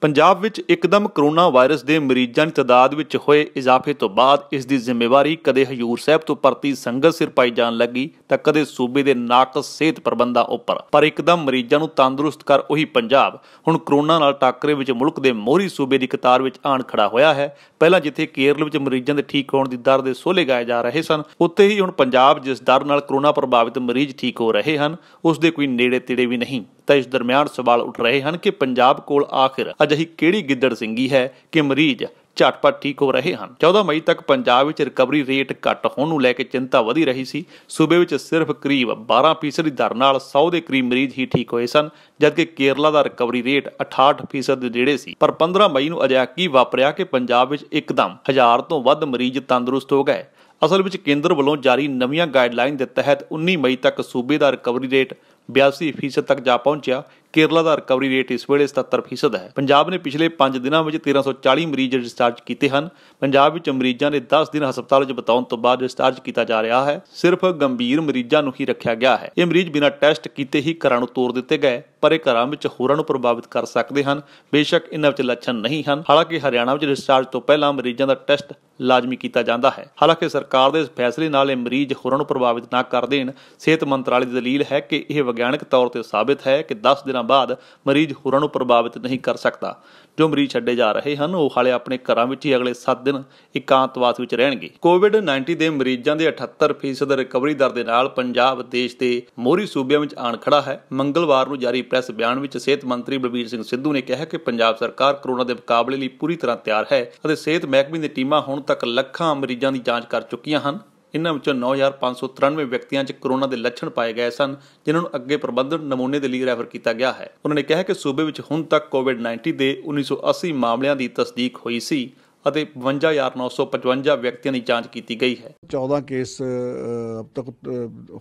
ਪੰਜਾਬ ਵਿੱਚ ਇੱਕਦਮ corona virus ਦੇ ਮਰੀਜ਼ਾਂ ਦੀ ਤਦਾਦ ਵਿੱਚ ਹੋਏ ਇਜ਼ਾਫੇ ਤੋਂ ਬਾਅਦ ਇਸ ਦੀ ਜ਼ਿੰਮੇਵਾਰੀ ਕਦੇ ਹਜੂਰ ਸਾਹਿਬ ਤੋਂ ਪਰਤੀ ਸੰਗਤ ਸਿਰ ਪਾਈ ਜਾਣ ਲੱਗੀ ਤਾਂ ਕਦੇ ਸੂਬੇ ਦੇ ਨਾਕਸ ਸਿਹਤ ਪ੍ਰਬੰਧਾਂ ਉੱਪਰ ਪਰ ਇੱਕਦਮ ਮਰੀਜ਼ਾਂ ਨੂੰ ਤੰਦਰੁਸਤ ਕਰ ਉਹੀ ਪੰਜਾਬ ਹੁਣ ਕਰੋਨਾ ਨਾਲ ਟਾਕਰੇ ਵਿੱਚ ਮੁਲਕ ਦੇ ਮੋਹਰੀ ਸੂਬੇ ਦੀ ਕਤਾਰ ਵਿੱਚ ਆਣ ਖੜਾ ਹੋਇਆ ਹੈ ਪਹਿਲਾਂ ਜਿੱਥੇ ਕੇਰਲ ਵਿੱਚ ਮਰੀਜ਼ਾਂ ਦੇ ਠੀਕ ਹੋਣ ਦੀ ਦਰ ਦੇ ਸੋਲੇ ਗਾਏ ਜਾ ਰਹੇ ਸਨ ਉੱਥੇ ਹੀ ਹੁਣ ਪੰਜਾਬ ਜਿਸ ਦਰ ਨਾਲ ਕਰੋਨਾ ਪ੍ਰਭਾਵਿਤ ਮਰੀਜ਼ ਠੀਕ ਹੋ ਰਹੇ ਹਨ ਉਸ ਦੇ ਕੋਈ ਨੇੜੇ ਤੇੜੇ ਵੀ ਨਹੀਂ ਤਾਂ ਇਸ ਦਰਮਿਆਨ ਸਵਾਲ ਉੱਠ ਰਹੇ ਹਨ ਕਿ ਪੰਜਾਬ ਕੋਲ ਆਖਿਰ ਅਜਿਹੀ ਕਿਹੜੀ ਗਿੱਦੜ ਸਿੰਘੀ ਹੈ ਕਿ ਮਰੀਜ਼ ਝਟਪਟ ਠੀਕ ਹੋ ਰਹੇ ਹਨ 14 ਮਈ ਤੱਕ ਪੰਜਾਬ ਵਿੱਚ ਰਿਕਵਰੀ ਰੇਟ ਘਟ ਹੋਣ ਨੂੰ ਲੈ ਕੇ ਚਿੰਤਾ ਵਧੀ ਰਹੀ ਸੀ ਸੂਬੇ ਵਿੱਚ ਸਿਰਫ ਕਰੀਬ 12% ਦੀ ਦਰ ਨਾਲ 100 ਦੇ ਕਰੀਬ ਮਰੀਜ਼ ਹੀ ਠੀਕ ਹੋਏ ਸਨ ਜਦਕਿ ਕੇਰਲਾ ਦਾ ਰਿਕਵਰੀ ਰੇਟ 68% ਦੇ ਨੇੜੇ ਸੀ ਪਰ 15 ਮਈ ਨੂੰ ਅਜਿਹਾ ਕੀ ਵਾਪਰਿਆ ਕਿ ਪੰਜਾਬ ਵਿੱਚ ਇੱਕਦਮ 1000 ਤੋਂ ਵੱਧ ਮਰੀਜ਼ ਤੰਦਰੁਸਤ ਹੋ ਗਏ ਅਸਲ ਵਿੱਚ ਕੇਂਦਰ ਵੱਲੋਂ ਜਾਰੀ ਨਵੀਆਂ ਗਾਈਡਲਾਈਨ ਦੇ ਤਹਿਤ 19 ਮਈ ਤੱਕ ਸੂਬੇ ਦਾ ਰਿਕਵਰੀ ਰੇਟ 82% ਤੱਕ ਜਾ ਪਹੁੰਚਿਆ ਕੇਰਲਾ ਦਾ ਰਿਕਵਰੀ ਰੇਟ ਇਸ ਵੇਲੇ 77% ਹੈ ਪੰਜਾਬ ਨੇ ਪਿਛਲੇ 5 ਦਿਨਾਂ ਵਿੱਚ 1340 ਮਰੀਜ਼ ਡਿਸਚਾਰਜ ਕੀਤੇ ਹਨ ਪੰਜਾਬ ਵਿੱਚ ਮਰੀਜ਼ਾਂ ਨੇ 10 ਦਿਨ ਹਸਪਤਾਲ ਵਿੱਚ ਬਤਾਉਣ ਤੋਂ ਬਾਅਦ ਡਿਸਚਾਰਜ ਕੀਤਾ ਜਾ ਰਿਹਾ ਹੈ ਸਿਰਫ ਗੰਭੀਰ ਮਰੀਜ਼ਾਂ ਨੂੰ ਹੀ ਰੱਖਿਆ ਗਿਆ ਹੈ ਇਹ ਮਰੀਜ਼ ਬਿਨਾਂ ਟੈਸਟ ਕੀਤੇ ਹੀ ਘਰਾਂ ਨੂੰ ਤੋਰ ਦਿੱਤੇ ਗਏ ਪਰ ਇਹ ਘਰਾਂ ਵਿੱਚ ਹੋਰਾਂ ਨੂੰ ਪ੍ਰਭਾਵਿਤ ਕਰ ਸਕਦੇ ਹਨ ਬੇਸ਼ੱਕ ਇਹਨਾਂ ਵਿੱਚ ਲੱਛਣ ਨਹੀਂ ਹਨ ਹਾਲਾਂਕਿ ਹਰਿਆਣਾ ਵਿੱਚ ਡਿਸਚਾਰਜ ਤੋਂ ਪਹਿਲਾਂ ਮਰੀਜ਼ਾਂ ਦਾ ਟੈਸਟ ਲਾਜ਼ਮੀ ਕੀਤਾ ਜਾਂਦਾ ਹੈ ਹਾਲਾਂਕਿ ਸਰਕਾਰ ਦੇ ਇਸ ਫੈਸਲੇ ਨਾਲ ਇਹ ਮਰੀਜ਼ ਹੋਰਾਂ ਨੂੰ ਪ੍ਰਭਾਵਿਤ ਨਾ ਕਰ ਦੇਣ ਸਿਹਤ ਮੰਤਰਾਲੇ ਦੀ ਦਲੀਲ ਹੈ ਕਿ ਇਹ ਵਿਗਿਆਨਕ ਤੌਰ ਤੇ ਸਾਬਤ ਹੈ ਕਿ 10 ਦਿਨ ਦਿਨਾਂ ਬਾਅਦ ਮਰੀਜ਼ ਹੋਰਾਂ ਨੂੰ ਪ੍ਰਭਾਵਿਤ ਨਹੀਂ ਕਰ ਸਕਦਾ ਜੋ ਮਰੀਜ਼ ਛੱਡੇ ਜਾ ਰਹੇ ਹਨ ਉਹ ਹਾਲੇ ਆਪਣੇ ਘਰਾਂ ਵਿੱਚ ਹੀ ਅਗਲੇ 7 ਦਿਨ ਇਕਾਂਤਵਾਸ ਵਿੱਚ ਰਹਿਣਗੇ ਕੋਵਿਡ-19 ਦੇ ਮਰੀਜ਼ਾਂ ਦੇ 78% ਦੇ ਰਿਕਵਰੀ ਦਰ ਦੇ ਨਾਲ ਪੰਜਾਬ ਦੇਸ਼ ਦੇ ਮੋਹਰੀ ਸੂਬਿਆਂ ਵਿੱਚ ਆਣ ਖੜਾ ਹੈ ਮੰਗਲਵਾਰ ਨੂੰ ਜਾਰੀ ਪ੍ਰੈਸ ਬਿਆਨ ਵਿੱਚ ਸਿਹਤ ਮੰਤਰੀ ਬਲਬੀਰ ਸਿੰਘ ਸਿੱਧੂ ਨੇ ਕਿਹਾ ਕਿ ਪੰਜਾਬ ਸਰਕਾਰ ਕਰੋਨਾ ਦੇ ਮੁਕਾਬਲੇ ਲਈ ਪੂਰੀ ਤਰ੍ਹਾਂ ਤਿਆਰ ਹੈ ਅਤੇ ਸਿਹਤ ਮਹਿਕਮੇ ਦੀ ਟੀਮਾਂ ਹੁਣ ਤੱਕ ਲੱਖਾਂ ਮਰੀਜ਼ਾਂ ਦੀ ਜਾਂਚ ਕਰ ਚੁੱਕੀਆਂ ਹਨ ਇਨ੍ਹਾਂ ਵਿੱਚੋਂ 9593 ਵਿਅਕਤੀਆਂ 'ਚ ਕਰੋਨਾ ਦੇ ਲੱਛਣ ਪਾਏ ਗਏ ਸਨ ਜਿਨ੍ਹਾਂ ਨੂੰ ਅੱਗੇ ਪ੍ਰਬੰਧਨ ਨਮੂਨੇ ਦੇ ਲਈ ਰੈਫਰ ਕੀਤਾ ਗਿਆ ਹੈ ਉਹਨਾਂ ਨੇ ਕਿਹਾ ਕਿ ਸੂਬੇ ਵਿੱਚ ਹੁਣ ਤੱਕ ਕੋਵਿਡ-19 ਦੇ 1980 ਮਾਮਲਿਆਂ ਦੀ ਤਸਦੀਕ ਹੋਈ ਸੀ ਅਤੇ 52955 ਵਿਅਕਤੀਆਂ ਦੀ ਜਾਂਚ ਕੀਤੀ ਗਈ ਹੈ 14 ਕੇਸ ਅਬ ਤੱਕ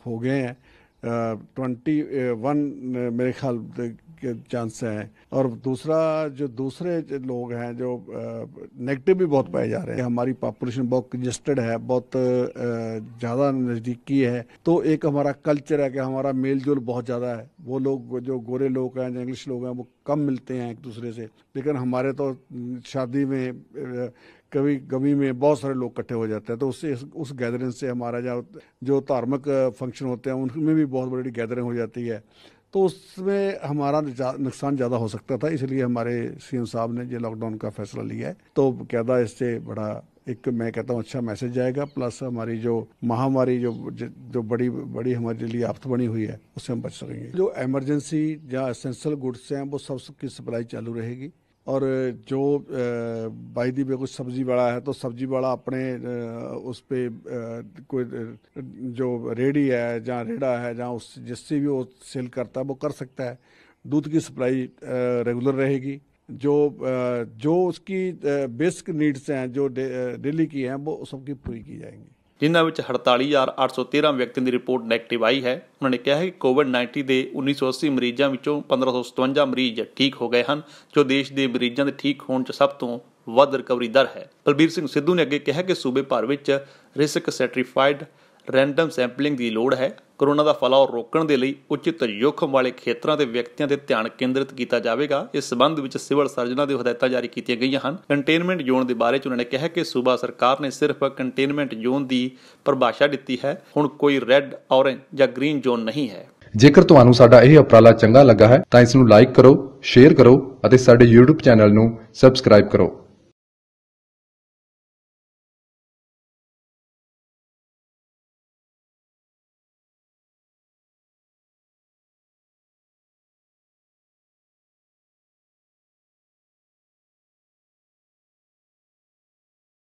ਹੋ ਗਏ ਹਨ ट्वेंटी वन मेरे ख्याल के चांस हैं और दूसरा जो दूसरे लोग हैं जो नेगेटिव भी बहुत पाए जा रहे हैं हमारी पॉपुलेशन बहुत कंजस्टेड है बहुत ज़्यादा नज़दीकी है तो एक हमारा कल्चर है कि हमारा मेल जोल बहुत ज़्यादा है वो लोग जो गोरे लोग हैं जो इंग्लिश लोग हैं वो कम मिलते हैं एक दूसरे से लेकिन हमारे तो शादी में कभी कभी में बहुत सारे लोग इकट्ठे हो जाते हैं तो उससे उस गैदरिंग से हमारा जहाँ जो धार्मिक फंक्शन होते हैं उनमें भी बहुत बड़ी गैदरिंग हो जाती है तो उसमें हमारा नुकसान ज़्यादा हो सकता था इसलिए हमारे सी साहब ने ये लॉकडाउन का फैसला लिया है तो कैदा इससे बड़ा एक मैं कहता हूँ अच्छा मैसेज जाएगा प्लस हमारी जो महामारी जो जो बड़ी बड़ी हमारे लिए आफत बनी हुई है उससे हम बच सकेंगे जो एमरजेंसी या एसेंशियल गुड्स हैं वो सब की सप्लाई चालू रहेगी और जो बाई दी कुछ सब्जी वाला है तो सब्जी वाला अपने उस पर कोई जो रेडी है जहाँ रेड़ा है जहाँ उस जिससे भी वो सेल करता है वो कर सकता है दूध की सप्लाई रेगुलर रहेगी जो जो उसकी बेसिक नीड्स हैं जो डेली की हैं वो सबकी पूरी की जाएंगी ਜਿਨ੍ਹਾਂ ਵਿੱਚ 48813 ਵਿਅਕਤੀਆਂ ਦੀ ਰਿਪੋਰਟ 네ਗੇਟਿਵ ਆਈ ਹੈ ਉਹਨਾਂ ਨੇ ਕਿਹਾ ਹੈ ਕਿ ਕੋਵਿਡ-19 ਦੇ 1980 ਮਰੀਜ਼ਾਂ ਵਿੱਚੋਂ 1557 ਮਰੀਜ਼ ਠੀਕ ਹੋ ਗਏ ਹਨ ਜੋ ਦੇਸ਼ ਦੇ ਮਰੀਜ਼ਾਂ ਦੇ ਠੀਕ ਹੋਣ 'ਚ ਸਭ ਤੋਂ ਵੱਧ ਰਿਕਵਰੀ ਦਰ ਹੈ ਬਲਬੀਰ ਸਿੰਘ ਸਿੱਧੂ ਨੇ ਅੱਗੇ ਕਿਹਾ ਕਿ ਸੂਬੇ ਭਰ ਵਿੱਚ ਰਿਸਕ ਸੈਟਰੀਫਾਈਡ ਰੈਂਡਮ ਸੈਂਪਲਿੰਗ ਦੀ ਲੋੜ ਹੈ ਕਰੋਨਾ ਦਾ ਫੈਲਾਅ ਰੋਕਣ ਦੇ ਲਈ ਉਚਿਤ ਜੋਖਮ ਵਾਲੇ ਖੇਤਰਾਂ ਦੇ ਵਿਅਕਤੀਆਂ ਤੇ ਧਿਆਨ ਕੇਂਦਰਿਤ ਕੀਤਾ ਜਾਵੇਗਾ ਇਸ ਸਬੰਧ ਵਿੱਚ ਸਿਵਲ ਸਰਜਨਾਂ ਦੇ ਹਦਾਇਤਾਂ ਜਾਰੀ ਕੀਤੀਆਂ ਗਈਆਂ ਹਨ ਕੰਟੇਨਮੈਂਟ ਜ਼ੋਨ ਦੇ ਬਾਰੇ ਚ ਉਹਨਾਂ ਨੇ ਕਿਹਾ ਕਿ ਸੂਬਾ ਸਰਕਾਰ ਨੇ ਸਿਰਫ ਕੰਟੇਨਮੈਂਟ ਜ਼ੋਨ ਦੀ ਪਰਿਭਾਸ਼ਾ ਦਿੱਤੀ ਹੈ ਹੁਣ ਕੋਈ ਰੈੱਡ ਔਰੇਂਜ ਜਾਂ ਗ੍ਰੀਨ ਜ਼ੋਨ ਨਹੀਂ ਹੈ ਜੇਕਰ ਤੁਹਾਨੂੰ ਸਾਡਾ ਇਹ ਉਪਰਾਲਾ ਚੰਗਾ ਲੱਗਾ ਹੈ ਤਾਂ ਇਸ ਨੂੰ ਲਾਈਕ ਕਰੋ ਸ਼ੇਅਰ ਕਰੋ ਅਤੇ ਸਾਡੇ YouTube ਚੈਨਲ ਨੂੰ ਸਬਸਕ੍ਰਾਈਬ ਕਰੋ